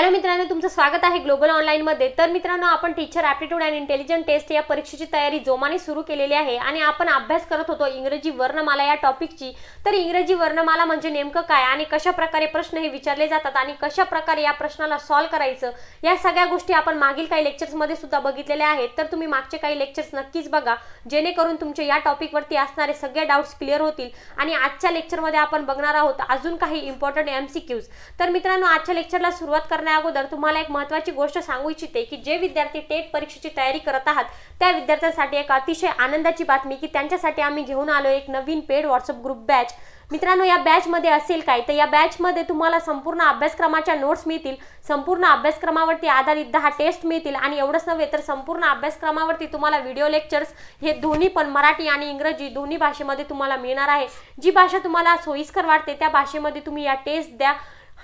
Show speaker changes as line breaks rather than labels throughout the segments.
hello मित्रांनो तुमचं स्वागत आहे ग्लोबल ऑनलाईनमध्ये तर मित्रांनो आपण teacher aptitude and intelligent test या परीक्षेची तयारी जोमाने सुरू केलेली आहे आणि आपण अभ्यास करत होतो इंग्रजी वर्णमाला या टॉपिकची तर इंग्रजी वर्णमाला म्हणजे नेमकं काय आणि कशा प्रकारे प्रश्न हे विचारले जातात आणि कशा प्रकारे या प्रश्नाला सॉल्व्ह करायचं या सगळ्या गोष्टी आपण मागील काही लेक्चर्समध्ये सुद्धा बघितलेल्या आहेत तर तुम्ही मागचे काही लेक्चर्स नक्कीच बघा जेणेकरून तुमचे या टॉपिकवरती असणारे सगळे डाऊट्स क्लिअर होतील आणि आजच्या लेक्चरमध्ये आपण बघणार आहोत अजून काही इम्पॉर्टंट एमसीक्यूज क्यूज तर मित्रांनो आजच्या लेक्चरला सुरुवात करण्या अगोदर तुम्हाला एक महत्वाची गोष्ट सांगू इच्छिते की जे विद्यार्थी टेट परीक्षेची तयारी करत आहात त्या विद्यार्थ्यांसाठी एक अतिशय आनंदाची बातमी की त्यांच्यासाठी आम्ही घेऊन आलो एक नवीन पेड व्हॉट्सअप ग्रुप बॅच मित्रांनो या बॅचमध्ये असेल काय तर या बॅचमध्ये तुम्हाला संपूर्ण अभ्यासक्रमाच्या नोट्स मिळतील संपूर्ण अभ्यासक्रमावरती आधारित दहा टेस्ट मिळतील आणि एवढंच नव्हे तर संपूर्ण अभ्यासक्रमावरती तुम्हाला व्हिडिओ लेक्चर्स हे दोन्ही पण मराठी आणि इंग्रजी दोन्ही भाषेमध्ये तुम्हाला मिळणार आहे जी भाषा तुम्हाला सोयीस्कर वाटते त्या भाषेमध्ये तुम्ही या टेस्ट द्या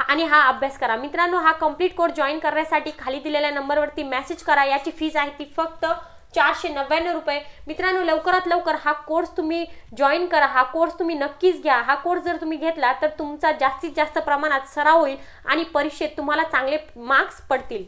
आणि हा अभ्यास करा मित्रांनो हा कम्प्लीट कोर्स जॉईन करण्यासाठी खाली दिलेल्या नंबरवरती मेसेज करा याची फीज आहे ती फक्त चारशे नव्याण्णव रुपये मित्रांनो लवकरात लवकर हा कोर्स तुम्ही जॉईन करा हा कोर्स तुम्ही नक्कीच घ्या हा कोर्स जर तुम्ही घेतला तर तुमचा जास्तीत जास्त प्रमाणात सराव होईल आणि परीक्षेत तुम्हाला चांगले मार्क्स पडतील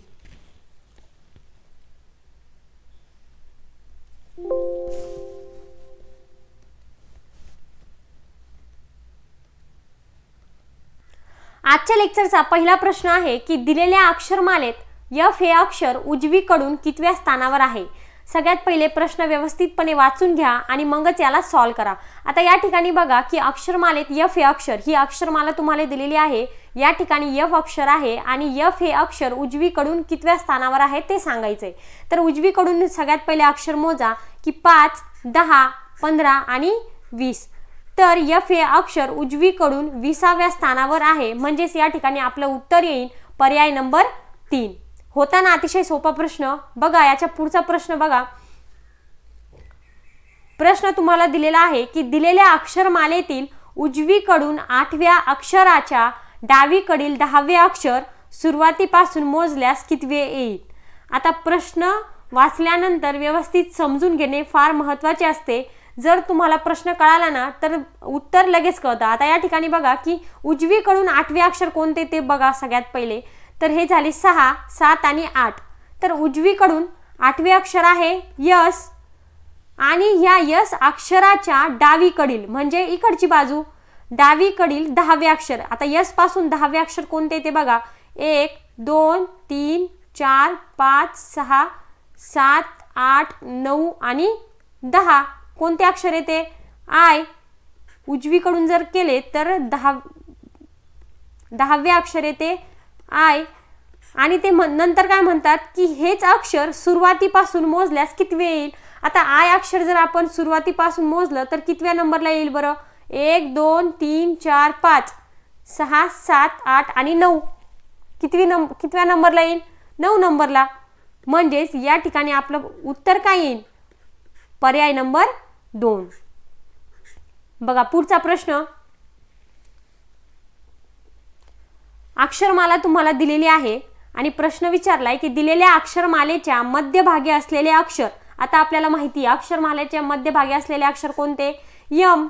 आजच्या लेक्चरचा पहिला प्रश्न आहे की दिलेल्या अक्षरमालेत यफ हे अक्षर उजवीकडून कितव्या स्थानावर आहे सगळ्यात पहिले प्रश्न व्यवस्थितपणे वाचून घ्या आणि मगच याला सॉल्व करा आता या ठिकाणी बघा की अक्षरमालेत यफ हे अक्षर ही अक्षरमाला तुम्हाला दिलेली आहे या ठिकाणी यफ अक्षर आहे आणि यफ हे अक्षर उजवीकडून कितव्या स्थानावर आहे ते सांगायचंय तर उजवीकडून सगळ्यात पहिले अक्षर मोजा की पाच दहा पंधरा आणि वीस तर यफ हे अक्षर उजवीकडून विसाव्या स्थानावर आहे म्हणजेच या ठिकाणी आपलं उत्तर येईल पर्याय नंबर तीन होताना अतिशय सोपा प्रश्न बघा याच्या पुढचा प्रश्न बघा प्रश्न तुम्हाला दिलेला आहे की दिलेल्या अक्षरमालेतील उजवीकडून आठव्या अक्षराच्या डावीकडील दहावे अक्षर सुरुवातीपासून मोजल्यास कितवे येईल आता प्रश्न वाचल्यानंतर व्यवस्थित समजून घेणे फार महत्त्वाचे असते जर तुम्हाला प्रश्न कळाला ना तर उत्तर लगेच कळतं आता या ठिकाणी बघा की उजवीकडून आठवे अक्षर कोणते ते बघा सगळ्यात पहिले तर हे झाले सहा सात आणि आठ तर उजवीकडून आठवे अक्षर आहे यस आणि ह्या यस अक्षराच्या डावीकडील म्हणजे इकडची बाजू डावीकडील दहावे अक्षर आता पासून दहावे अक्षर कोणते ते बघा एक दोन तीन चार पाच सहा सात आठ नऊ आणि दहा कोणते अक्षर येते आय उजवीकडून जर केले तर दहा दहावे अक्षर येते आय आणि ते नंतर काय म्हणतात की हेच अक्षर सुरुवातीपासून मोजल्यास कितवे येईल आता आय अक्षर जर आपण सुरुवातीपासून मोजलं तर कितव्या नंबरला येईल बरं एक दोन तीन चार पाच सहा सात आठ आणि नऊ कितवी नंब कितव्या नंबरला येईल नऊ नंबरला म्हणजेच या ठिकाणी आपलं उत्तर काय येईल पर्याय नंबर दोन बघा पुढचा प्रश्न अक्षरमाला तुम्हाला दिलेली आहे आणि प्रश्न विचारलाय की दिलेल्या अक्षरमालेच्या मध्यभागी असलेले अक्षर आता आपल्याला माहिती आहे अक्षरमालेच्या मध्यभागी असलेले अक्षर कोणते यम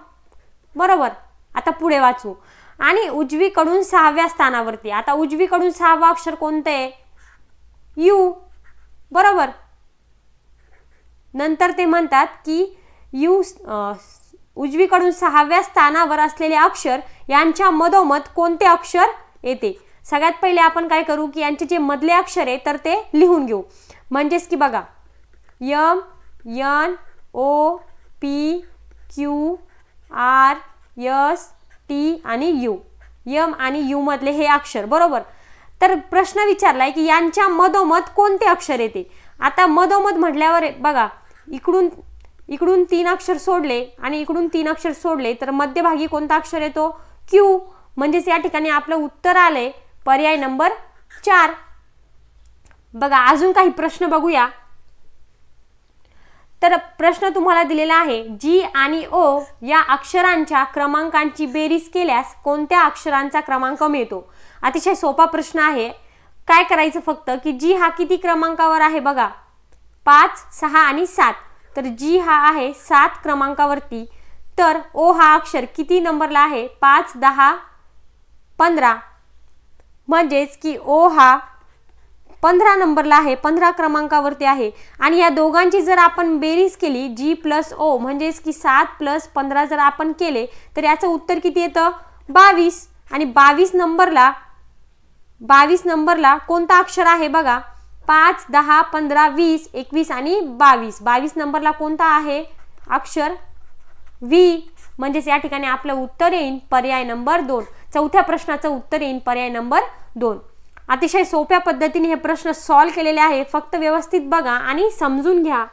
बरोबर आता पुढे वाचू आणि उजवीकडून सहाव्या स्थानावरती आता उजवीकडून सहावा अक्षर कोणते यू बरोबर नंतर ते म्हणतात की यू उजवीकडून सहाव्या स्थानावर असलेले अक्षर यांच्या मधोमध कोणते अक्षर येते सगळ्यात पहिले आपण काय करू की यांचे जे मधले अक्षर आहे तर ते लिहून घेऊ म्हणजेच की बघा M N O P Q R S T आणि यू यम आणि यू मधले हे अक्षर बरोबर तर प्रश्न विचारलाय की यांच्या मधोमध कोणते अक्षर येते आता मधोमध म्हटल्यावर बघा इकडून इकडून तीन अक्षर सोडले आणि इकडून तीन अक्षर सोडले तर मध्यभागी कोणता अक्षर येतो क्यू म्हणजेच या ठिकाणी आपलं उत्तर आले पर्याय नंबर चार बघा अजून काही प्रश्न बघूया तर प्रश्न तुम्हाला दिलेला आहे जी आणि ओ या अक्षरांच्या क्रमांकांची बेरीज केल्यास कोणत्या अक्षरांचा क्रमांक मिळतो अतिशय सोपा प्रश्न आहे काय करायचं फक्त की जी हा किती क्रमांकावर आहे बघा पाच सहा आणि सात तर जी हा आहे सात क्रमांकावरती तर ओ हा अक्षर किती नंबरला आहे पाच दहा पंधरा म्हणजेच की ओ हा पंधरा नंबरला आहे पंधरा क्रमांकावरती आहे आणि या दोघांची जर आपण बेरीज केली जी प्लस ओ म्हणजेच की सात प्लस पंधरा जर आपण केले तर याचं उत्तर किती येतं बावीस आणि बावीस नंबरला बावीस नंबरला कोणता अक्षर आहे बघा पाच दहा पंधरा वीस एकवीस आणि बावीस बावीस नंबरला कोणता आहे अक्षर वी म्हणजेच या ठिकाणी आपलं उत्तर येईल पर्याय नंबर दोन चौथ्या प्रश्नाचं उत्तर येईल पर्याय नंबर दोन अतिशय सोप्या पद्धतीने हे प्रश्न सॉल्व केलेले आहे फक्त व्यवस्थित बघा आणि समजून घ्या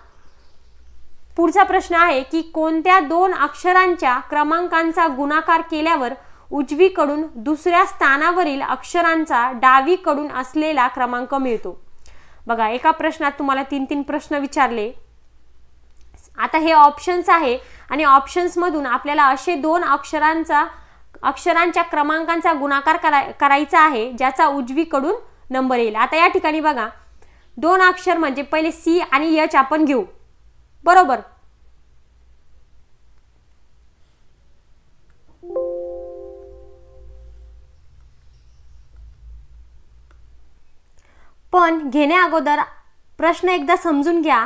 पुढचा प्रश्न आहे की कोणत्या दोन अक्षरांच्या क्रमांकांचा गुणाकार केल्यावर उजवीकडून दुसऱ्या स्थानावरील अक्षरांचा डावीकडून असलेला क्रमांक मिळतो बघा एका प्रश्नात तुम्हाला तीन तीन प्रश्न विचारले आता हे ऑप्शन्स आहे आणि ऑप्शन्समधून आपल्याला असे दोन अक्षरांचा अक्षरांच्या क्रमांकांचा गुणाकार करा करायचा आहे ज्याचा उजवीकडून नंबर येईल आता या ठिकाणी बघा दोन अक्षर म्हणजे पहिले सी आणि यच आपण घेऊ बरोबर पण घेण्याअगोदर प्रश्न एकदा समजून घ्या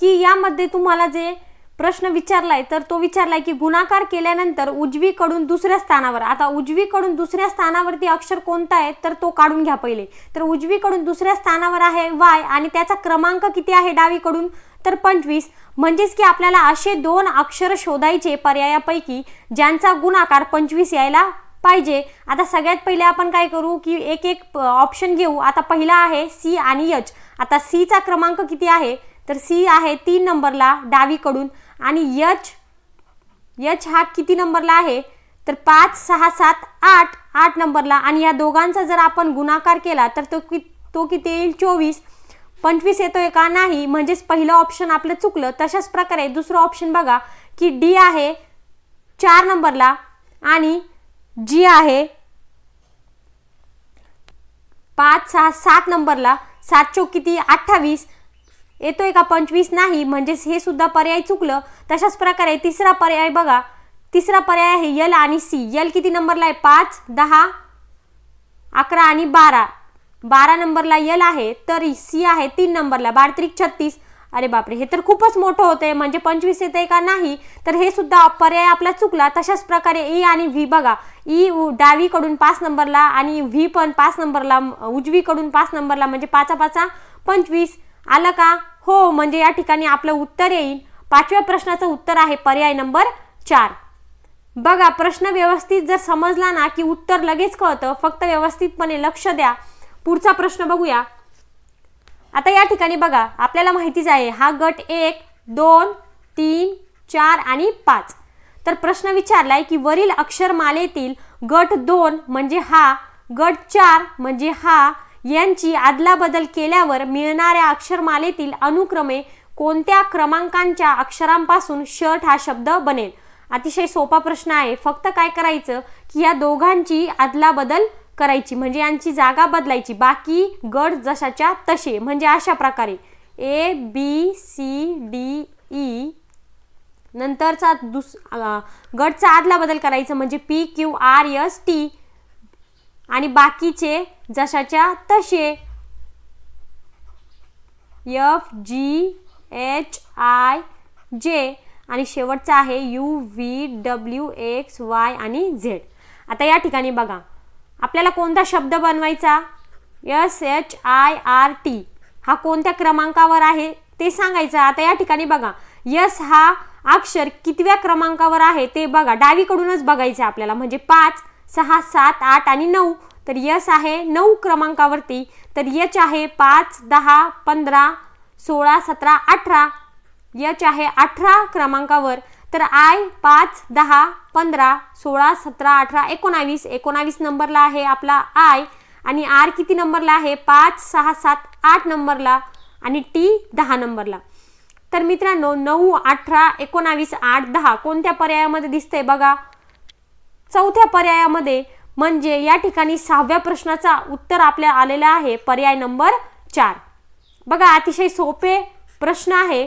की यामध्ये तुम्हाला जे प्रश्न विचारलाय तर तो विचारलाय की गुणाकार केल्यानंतर उजवीकडून दुसऱ्या स्थानावर आता उजवीकडून दुसऱ्या स्थानावरती अक्षर कोणता आहे तर तो काढून घ्या पहिले तर उजवीकडून दुसऱ्या स्थानावर आहे वाय आणि त्याचा क्रमांक किती आहे डावीकडून तर पंचवीस म्हणजेच की आपल्याला असे दोन अक्षर शोधायचे पर्यायापैकी ज्यांचा गुणाकार पंचवीस यायला पाहिजे आता सगळ्यात पहिले आपण काय करू की एक एक ऑप्शन घेऊ आता पहिला आहे सी आणि यच आता सीचा क्रमांक किती आहे तर सी आहे तीन नंबरला डावीकडून आणि यच यच हा किती नंबरला आहे तर पाच सहा सात आठ आठ नंबरला आणि या दोघांचा जर आपण गुणाकार केला तर तो कि तो किती येईल चोवीस पंचवीस येतोय का नाही म्हणजेच पहिलं ऑप्शन आपलं चुकलं तशाच प्रकारे दुसरं ऑप्शन बघा की डी आहे चार नंबरला आणि जी आहे पाच सहा सात नंबरला सात चौक किती अठ्ठावीस येतोय का पंचवीस नाही म्हणजेच हे सुद्धा पर्याय चुकलं तशाच प्रकारे तिसरा पर्याय बघा तिसरा पर्याय आहे यल आणि सी यल किती नंबरला आहे पाच दहा अकरा आणि बारा बारा नंबरला यल आहे तर सी आहे तीन नंबरला बारा छत्तीस अरे बापरे हे तर खूपच मोठं होतंय म्हणजे पंचवीस येते का नाही तर हे सुद्धा पर्याय आपला चुकला तशाच प्रकारे ई आणि व्ही बघा ई डावीकडून पाच नंबरला आणि व्ही पण पाच नंबरला उजवीकडून पाच नंबरला म्हणजे पाचा पाचा पंचवीस आलं का हो म्हणजे या ठिकाणी आपलं उत्तर येईल पाचव्या प्रश्नाचं उत्तर आहे पर्याय नंबर चार बघा प्रश्न व्यवस्थित जर समजला ना की उत्तर लगेच कळतं फक्त व्यवस्थितपणे लक्ष द्या पुढचा प्रश्न बघूया आता या ठिकाणी बघा आपल्याला माहितीच आहे हा गट एक दोन तीन चार आणि पाच तर प्रश्न विचारलाय की वरील अक्षरमालेतील गट दोन म्हणजे हा गट चार म्हणजे हा यांची बदल केल्यावर मिळणाऱ्या अक्षरमालेतील अनुक्रमे कोणत्या क्रमांकांच्या अक्षरांपासून शर्ट हा शब्द बनेल अतिशय सोपा प्रश्न आहे फक्त काय करायचं की या दोघांची आदला बदल करायची म्हणजे यांची जागा बदलायची बाकी गड जशाच्या तसे म्हणजे अशा प्रकारे A B C D E नंतरचा दुस गटचा आदला बदल करायचा म्हणजे P Q R S T आणि बाकीचे जशाच्या तसे एफ जी एच आय जे आणि शेवटचा आहे U V W X Y आणि झेड आता या ठिकाणी बघा आपल्याला कोणता शब्द बनवायचा S H I R T हा कोणत्या क्रमांकावर आहे ते सांगायचं आता या ठिकाणी बघा यस हा अक्षर कितव्या क्रमांकावर आहे ते बघा डावीकडूनच बघायचं आपल्याला म्हणजे पाच सहा सात आठ आणि नऊ तर यस आहे नऊ क्रमांकावरती तर यच आहे पाच दहा पंधरा सोळा सतरा अठरा यच आहे अठरा क्रमांकावर तर आय पाच दहा पंधरा सोळा सतरा अठरा एकोणावीस एकोणावीस नंबरला आहे आपला आय आणि आर किती नंबरला आहे पाच सहा सात आठ नंबरला आणि टी दहा नंबरला तर मित्रांनो नऊ अठरा एकोणावीस आठ दहा कोणत्या पर्यायामध्ये दिसते बघा चौथ्या पर्यायामध्ये म्हणजे या ठिकाणी सहाव्या प्रश्नाचा उत्तर आपल्या आलेला आहे पर्याय नंबर चार बघा अतिशय सोपे प्रश्न आहे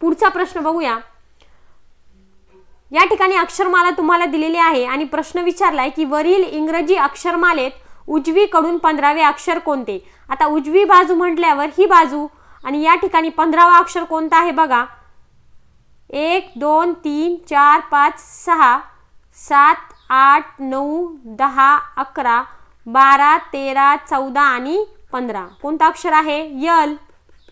पुढचा प्रश्न बघूया या ठिकाणी अक्षरमाला तुम्हाला दिलेली आहे आणि प्रश्न विचारलाय की वरील इंग्रजी अक्षरमालेत उजवीकडून पंधरावे अक्षर कोणते आता उजवी बाजू म्हटल्यावर ही बाजू आणि या ठिकाणी पंधरावा अक्षर कोणता आहे बघा एक दोन तीन चार पाच सहा सात आठ नऊ दहा अकरा बारा तेरा चौदा आणि पंधरा कोणता अक्षर आहे यल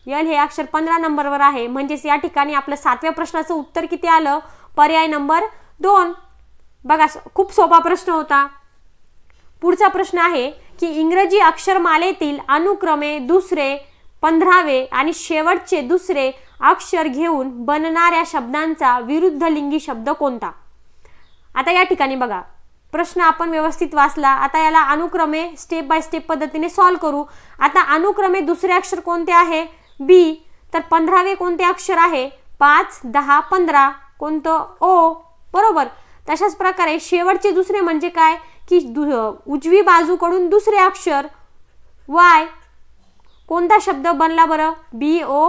यल हे अक्षर पंधरा नंबरवर आहे म्हणजेच या ठिकाणी आपलं सातव्या प्रश्नाचं उत्तर किती आलं पर्याय नंबर दोन बघा खूप सोपा प्रश्न होता पुढचा प्रश्न आहे की इंग्रजी अक्षरमालेतील अनुक्रमे दुसरे पंधरावे आणि शेवटचे दुसरे अक्षर घेऊन बनणाऱ्या शब्दांचा विरुद्ध लिंगी शब्द कोणता आता या ठिकाणी बघा प्रश्न आपण व्यवस्थित वाचला आता याला अनुक्रमे स्टेप बाय स्टेप पद्धतीने सॉल्व्ह करू आता अनुक्रमे दुसरे अक्षर कोणते आहे बी तर पंधरावे कोणते अक्षर आहे पाच दहा पंधरा कोणतं ओ बरोबर तशाच प्रकारे शेवटचे दुसरे म्हणजे काय की दु उजवी बाजूकडून दुसरे अक्षर वाय कोणता शब्द बनला बरं बी ओ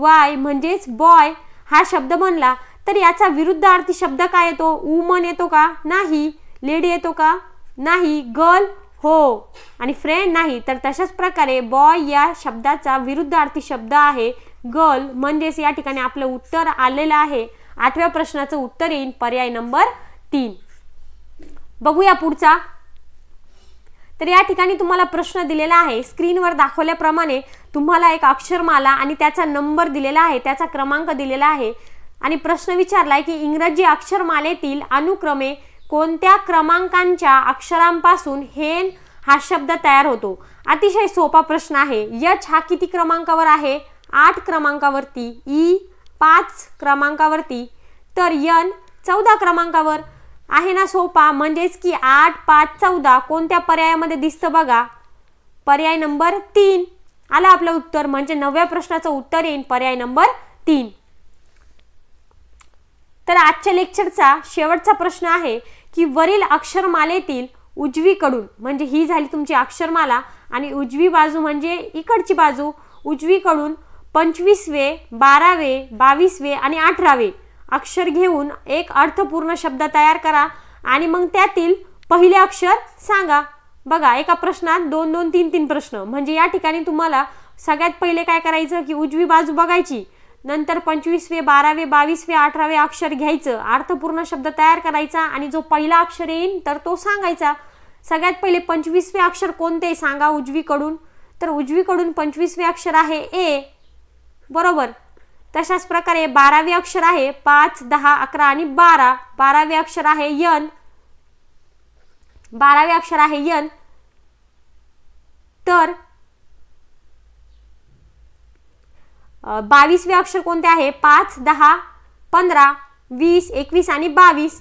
वाय म्हणजेच बॉय हा शब्द बनला तर याचा विरुद्ध अर्थी शब्द काय येतो वुमन येतो का नाही लेडी येतो का नाही गर्ल हो आणि फ्रेंड नाही तर तशाच प्रकारे बॉय या शब्दाचा विरुद्धार्थी शब्द आहे गर्ल म्हणजेच या ठिकाणी आपलं उत्तर आलेलं आहे आठव्या प्रश्नाचं उत्तर येईल पर्याय नंबर तीन बघूया पुढचा तर या ठिकाणी तुम्हाला प्रश्न दिलेला आहे स्क्रीनवर दाखवल्याप्रमाणे तुम्हाला एक अक्षरमाला आणि त्याचा नंबर दिलेला आहे त्याचा क्रमांक दिलेला आहे आणि प्रश्न विचारलाय की इंग्रजी अक्षरमालेतील अनुक्रमे कोणत्या क्रमांकांच्या अक्षरांपासून हेन हा शब्द तयार होतो अतिशय सोपा प्रश्न आहे यच हा किती क्रमांकावर आहे आठ क्रमांकावरती ई पाच क्रमांकावरती तर यन चौदा क्रमांकावर आहे ना सोपा म्हणजेच की आठ पाच चौदा कोणत्या पर्यायामध्ये दिसतं बघा पर्याय नंबर तीन आलं आपलं उत्तर म्हणजे नव्या प्रश्नाचं उत्तर येईल पर्याय नंबर तीन तर आजच्या लेक्चरचा शेवटचा प्रश्न आहे की वरील अक्षरमालेतील उजवीकडून म्हणजे ही झाली तुमची अक्षरमाला आणि उजवी बाजू म्हणजे इकडची बाजू उजवीकडून पंचवीसवे बारावे बावीसवे आणि अठरावे अक्षर घेऊन एक अर्थपूर्ण शब्द तयार करा आणि मग त्यातील पहिले अक्षर सांगा बघा एका प्रश्नात दोन दोन तीन तीन प्रश्न म्हणजे या ठिकाणी तुम्हाला सगळ्यात पहिले काय करायचं की उजवी बाजू बघायची नंतर पंचवीसवे बारावे बावीसवे अठरावे अक्षर घ्यायचं अर्थपूर्ण शब्द तयार करायचा आणि जो पहिला अक्षर येईल तर तो सांगायचा सगळ्यात पहिले पंचवीसवे अक्षर कोणते सांगा उजवीकडून तर उजवीकडून पंचवीसवे अक्षर आहे ए बरोबर तशाच प्रकारे बारावे अक्षर आहे पाच दहा अकरा आणि बारा बारावे अक्षर आहे यन बारावे अक्षर आहे यन तर बावीसवे अक्षर कोणते आहे पाच दहा पंधरा वीस एकवीस आणि बावीस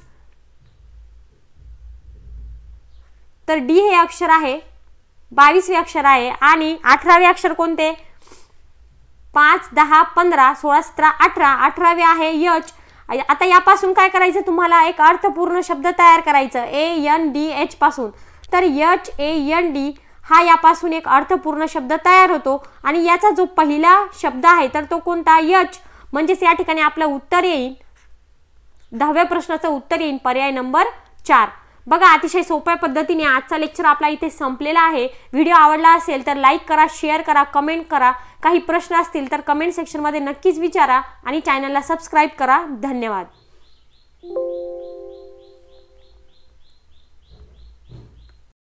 तर डी हे अक्षर आहे बावीसवे अक्षर आहे आणि अठरावे अक्षर कोणते पाच दहा पंधरा सोळा सतरा अठरा अठरावे आहे यच आता यापासून काय करायचं तुम्हाला एक अर्थपूर्ण शब्द तयार करायचं ए एन डी एच पासून तर यच ए एन डी हा यापासून एक अर्थपूर्ण शब्द तयार होतो आणि याचा जो पहिला शब्द आहे तर तो कोणता यच म्हणजेच या ठिकाणी आपलं उत्तर येईल दहाव्या प्रश्नाचं उत्तर येईल पर्याय नंबर चार बघा अतिशय सोप्या पद्धतीने आजचा लेक्चर आपला इथे संपलेला आहे व्हिडिओ आवडला असेल तर लाईक करा शेअर करा कमेंट करा काही प्रश्न असतील तर कमेंट सेक्शनमध्ये नक्कीच विचारा आणि चॅनलला सबस्क्राईब करा धन्यवाद